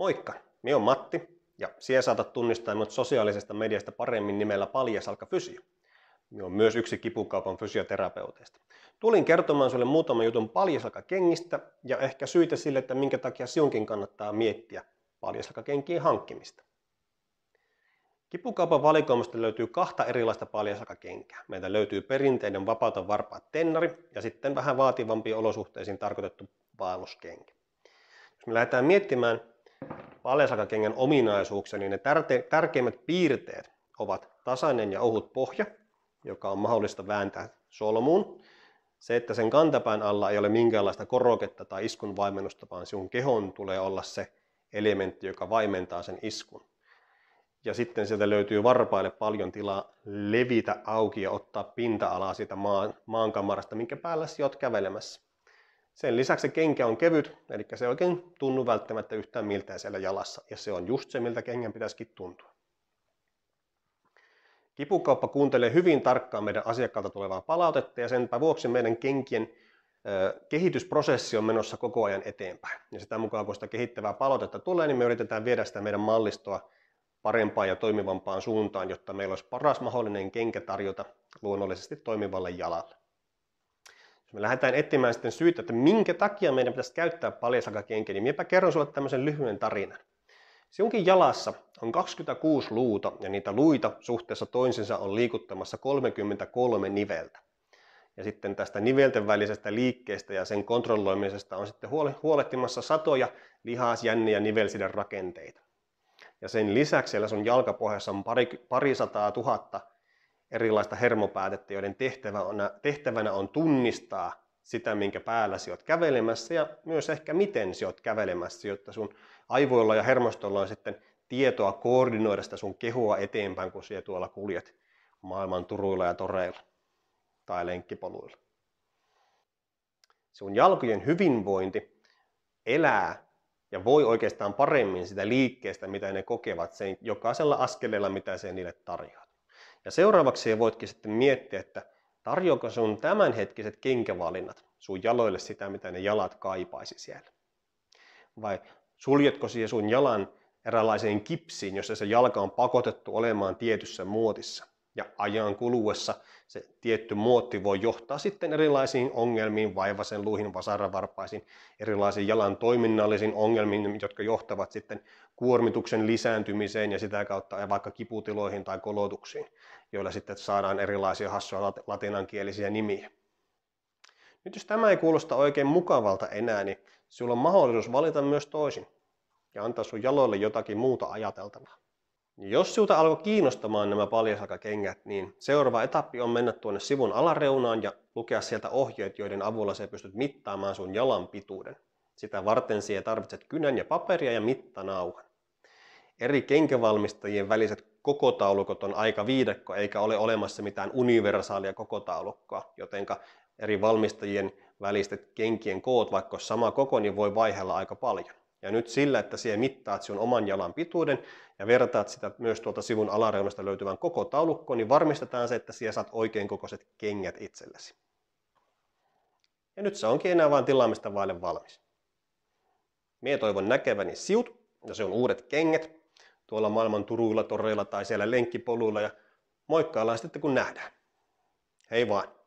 Moikka! Minä on Matti ja sinä saatat tunnistaa minut sosiaalisesta mediasta paremmin nimellä Paljasalka Fysio. Minä on myös yksi kipukaupan fysioterapeuteista. Tulin kertomaan sinulle muutaman jutun paljasalkakengistä ja ehkä syitä sille, että minkä takia siunkin kannattaa miettiä paljasalkakenkien hankkimista. Kipukaupan valikoimasta löytyy kahta erilaista paljasalkakenkää. Meiltä löytyy perinteinen vapauta varpaat tennari ja sitten vähän vaativampi olosuhteisiin tarkoitettu vaelluskenkä. Jos me lähdetään miettimään valesakakengän ominaisuuksia, niin ne tärte- tärkeimmät piirteet ovat tasainen ja ohut pohja, joka on mahdollista vääntää solmuun. Se, että sen kantapään alla ei ole minkäänlaista koroketta tai iskun vaimennusta, vaan sinun kehon tulee olla se elementti, joka vaimentaa sen iskun. Ja sitten sieltä löytyy varpaille paljon tilaa levitä auki ja ottaa pinta-alaa siitä maan, maankamarasta, minkä päällä sinä olet kävelemässä. Sen lisäksi se kenkä on kevyt, eli se ei oikein tunnu välttämättä yhtään miltä siellä jalassa, ja se on just se, miltä kengän pitäisikin tuntua. Kipukauppa kuuntelee hyvin tarkkaan meidän asiakkaalta tulevaa palautetta, ja senpä vuoksi meidän kenkien kehitysprosessi on menossa koko ajan eteenpäin. Ja sitä mukaan, kun sitä kehittävää palautetta tulee, niin me yritetään viedä sitä meidän mallistoa parempaan ja toimivampaan suuntaan, jotta meillä olisi paras mahdollinen kenkä tarjota luonnollisesti toimivalle jalalle. Jos me lähdetään etsimään sitten syytä, että minkä takia meidän pitäisi käyttää paljasjalkakenkiä, niin minäpä kerron sinulle tämmöisen lyhyen tarinan. Sinunkin jalassa on 26 luuta ja niitä luita suhteessa toisensa on liikuttamassa 33 niveltä. Ja sitten tästä nivelten välisestä liikkeestä ja sen kontrolloimisesta on sitten huolehtimassa satoja lihasjänniä nivelsiden rakenteita. Ja sen lisäksi siellä sun jalkapohjassa on pari, sataa tuhatta erilaista hermopäätettä, joiden tehtävä on, tehtävänä on tunnistaa sitä, minkä päällä sä oot kävelemässä ja myös ehkä miten sä oot kävelemässä, jotta sun aivoilla ja hermostolla on sitten tietoa koordinoida sitä sun kehoa eteenpäin, kun sä tuolla kuljet maailman turuilla ja toreilla tai lenkkipoluilla. Sun jalkojen hyvinvointi elää ja voi oikeastaan paremmin sitä liikkeestä, mitä ne kokevat sen jokaisella askeleella, mitä se niille tarjoaa. Ja seuraavaksi voitkin sitten miettiä, että tarjoako sun tämänhetkiset kenkävalinnat sun jaloille sitä, mitä ne jalat kaipaisi siellä. Vai suljetko siihen sun jalan eräänlaiseen kipsiin, jossa se jalka on pakotettu olemaan tietyssä muotissa ja ajan kuluessa se tietty muotti voi johtaa sitten erilaisiin ongelmiin, vaivasen luihin, vasaravarpaisiin, erilaisiin jalan toiminnallisiin ongelmiin, jotka johtavat sitten kuormituksen lisääntymiseen ja sitä kautta vaikka kiputiloihin tai kolotuksiin, joilla sitten saadaan erilaisia hassuja latinankielisiä nimiä. Nyt jos tämä ei kuulosta oikein mukavalta enää, niin sinulla on mahdollisuus valita myös toisin ja antaa sun jaloille jotakin muuta ajateltavaa. Niin jos sinulta alkoi kiinnostamaan nämä paljasalkakengät, niin seuraava etappi on mennä tuonne sivun alareunaan ja lukea sieltä ohjeet, joiden avulla se pystyt mittaamaan sun jalan pituuden. Sitä varten siihen tarvitset kynän ja paperia ja mittanauhan. Eri kenkävalmistajien väliset kokotaulukot on aika viidekko, eikä ole olemassa mitään universaalia kokotaulukkoa, jotenka eri valmistajien väliset kenkien koot, vaikka sama koko, niin voi vaihella aika paljon. Ja nyt sillä, että sinä mittaat sinun oman jalan pituuden ja vertaat sitä myös tuolta sivun alareunasta löytyvän koko taulukkoon, niin varmistetaan se, että sinä saat oikein kokoiset kengät itsellesi. Ja nyt se onkin enää vain tilaamista vaille valmis. Mie toivon näkeväni siut, ja se on uudet kengät, tuolla maailman turuilla, torreilla tai siellä lenkkipoluilla, ja moikkaillaan sitten kun nähdään. Hei vaan!